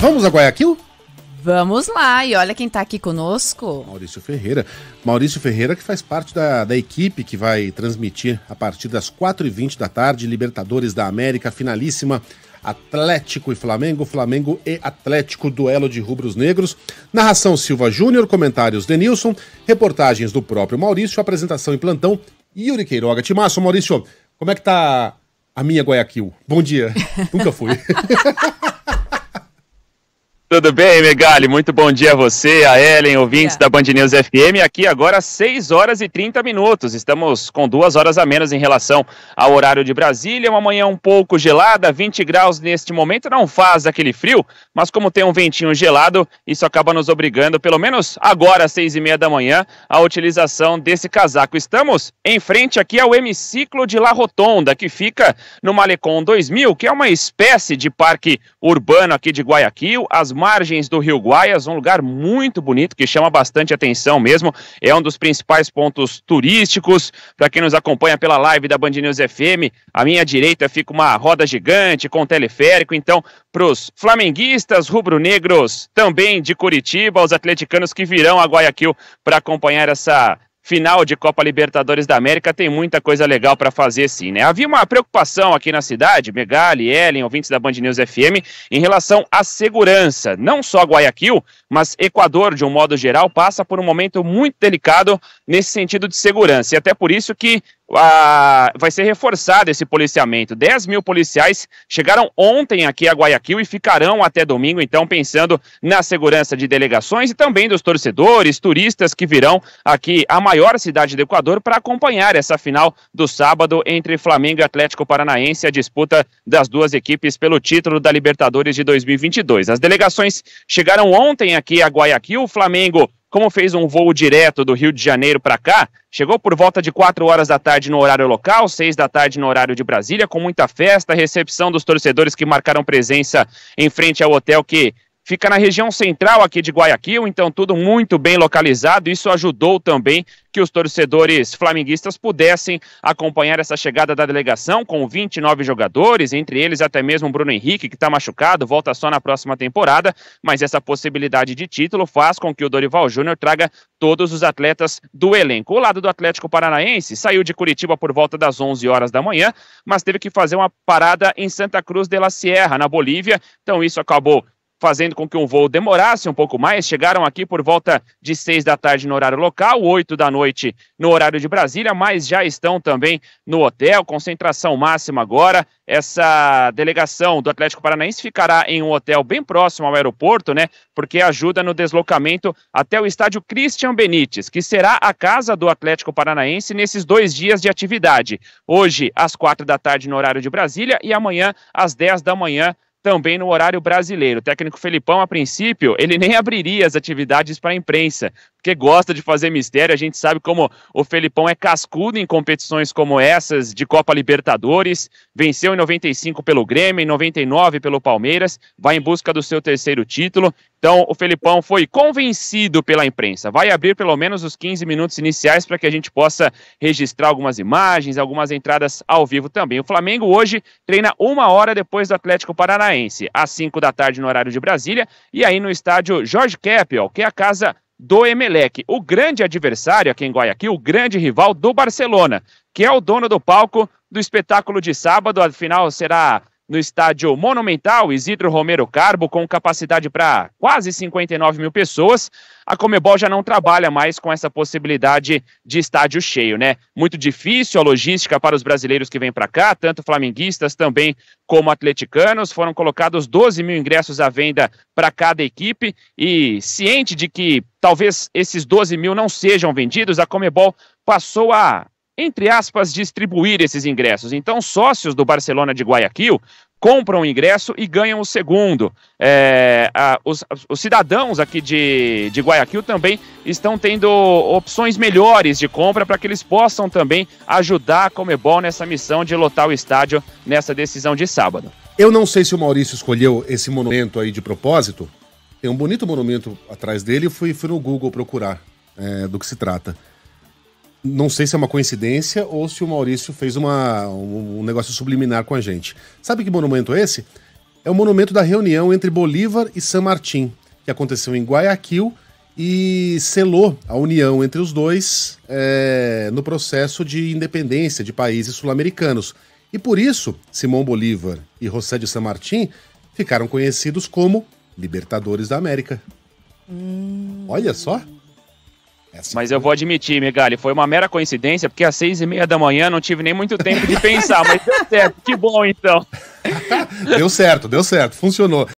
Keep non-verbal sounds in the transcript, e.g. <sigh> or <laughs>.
Vamos a Guayaquil? Vamos lá, e olha quem está aqui conosco. Maurício Ferreira. Maurício Ferreira, que faz parte da, da equipe que vai transmitir a partir das 4h20 da tarde, Libertadores da América, finalíssima. Atlético e Flamengo, Flamengo e Atlético, duelo de rubros negros. Narração Silva Júnior, comentários Denilson, reportagens do próprio Maurício, apresentação em plantão Yuri Queiroga. Timaço, Maurício, como é que tá a minha Guayaquil? Bom dia. <laughs> Nunca fui. <laughs> Tudo bem, Megali? Muito bom dia a você, a Ellen, ouvintes da Band News FM. Aqui agora 6 horas e 30 minutos. Estamos com duas horas a menos em relação ao horário de Brasília. Uma manhã um pouco gelada, 20 graus neste momento. Não faz aquele frio, mas como tem um ventinho gelado, isso acaba nos obrigando, pelo menos agora, às 6 e meia da manhã, a utilização desse casaco. Estamos em frente aqui ao Hemiciclo de La Rotonda, que fica no Malecon 2000, que é uma espécie de parque urbano aqui de Guayaquil. As margens do Rio Guaias, um lugar muito bonito que chama bastante atenção mesmo. É um dos principais pontos turísticos. Para quem nos acompanha pela live da Band News FM, à minha direita fica uma roda gigante com teleférico. Então, para os flamenguistas rubro-negros também de Curitiba, os atleticanos que virão a Guayaquil para acompanhar essa final de Copa Libertadores da América tem muita coisa legal para fazer sim, né? Havia uma preocupação aqui na cidade, Megali, Ellen, ouvintes da Band News FM, em relação à segurança. Não só Guayaquil, mas Equador, de um modo geral, passa por um momento muito delicado nesse sentido de segurança. E até por isso que a, ah, vai ser reforçado esse policiamento. 10 mil policiais chegaram ontem aqui a Guayaquil e ficarão até domingo, então, pensando na segurança de delegações e também dos torcedores, turistas que virão aqui à maior cidade do Equador para acompanhar essa final do sábado entre Flamengo e Atlético Paranaense, a disputa das duas equipes pelo título da Libertadores de 2022. As delegações chegaram ontem aqui a Guayaquil, o Flamengo como fez um voo direto do Rio de Janeiro para cá, chegou por volta de 4 horas da tarde no horário local, 6 da tarde no horário de Brasília, com muita festa, recepção dos torcedores que marcaram presença em frente ao hotel que fica na região central aqui de Guayaquil, então tudo muito bem localizado. Isso ajudou também que os torcedores flamenguistas pudessem acompanhar essa chegada da delegação com 29 jogadores, entre eles até mesmo Bruno Henrique, que está machucado, volta só na próxima temporada, mas essa possibilidade de título faz com que o Dorival Júnior traga todos os atletas do elenco. O lado do Atlético Paranaense saiu de Curitiba por volta das 11 horas da manhã, mas teve que fazer uma parada em Santa Cruz de la Sierra, na Bolívia, então isso acabou fazendo com que um voo demorasse um pouco mais. Chegaram aqui por volta de seis da tarde no horário local, oito da noite no horário de Brasília, mas já estão também no hotel. Concentração máxima agora. Essa delegação do Atlético Paranaense ficará em um hotel bem próximo ao aeroporto, né? Porque ajuda no deslocamento até o estádio Christian Benítez, que será a casa do Atlético Paranaense nesses dois dias de atividade. Hoje, às quatro da tarde no horário de Brasília e amanhã, às dez da manhã, também no horário brasileiro. O técnico Felipão, a princípio, ele nem abriria as atividades para a imprensa, porque gosta de fazer mistério. A gente sabe como o Felipão é cascudo em competições como essas de Copa Libertadores. Venceu em 95 pelo Grêmio, em 99 pelo Palmeiras, vai em busca do seu terceiro título. Então, o Felipão foi convencido pela imprensa. Vai abrir pelo menos os 15 minutos iniciais para que a gente possa registrar algumas imagens, algumas entradas ao vivo também. O Flamengo hoje treina uma hora depois do Atlético Paranaense, às 5 da tarde no horário de Brasília, e aí no estádio Jorge ó, que é a casa do Emelec, o grande adversário aqui em Guayaquil, o grande rival do Barcelona, que é o dono do palco do espetáculo de sábado, afinal será no estádio Monumental Isidro Romero Carbo, com capacidade para quase 59 mil pessoas. A Comebol já não trabalha mais com essa possibilidade de estádio cheio, né? Muito difícil a logística para os brasileiros que vêm para cá, tanto flamenguistas também como atleticanos. Foram colocados 12 mil ingressos à venda para cada equipe e ciente de que talvez esses 12 mil não sejam vendidos, a Comebol passou a entre aspas, distribuir esses ingressos. Então, sócios do Barcelona de Guayaquil compram o ingresso e ganham o segundo. É, a, os, os, cidadãos aqui de, de Guayaquil também estão tendo opções melhores de compra para que eles possam também ajudar a Comebol nessa missão de lotar o estádio nessa decisão de sábado. Eu não sei se o Maurício escolheu esse monumento aí de propósito. Tem um bonito monumento atrás dele e fui, fui no Google procurar é, do que se trata. Não sei se é uma coincidência ou se o Maurício fez uma, um negócio subliminar com a gente. Sabe que monumento é esse? É o monumento da reunião entre Bolívar e San Martín, que aconteceu em Guayaquil e selou a união entre os dois é, no processo de independência de países sul-americanos. E por isso, Simão Bolívar e José de San Martín ficaram conhecidos como Libertadores da América. Hum... Olha só! Assim. Mas eu vou admitir, Migali, foi uma mera coincidência, porque às seis e meia da manhã não tive nem muito tempo de pensar, mas deu certo. Que bom, então. <laughs> deu certo, deu certo, funcionou.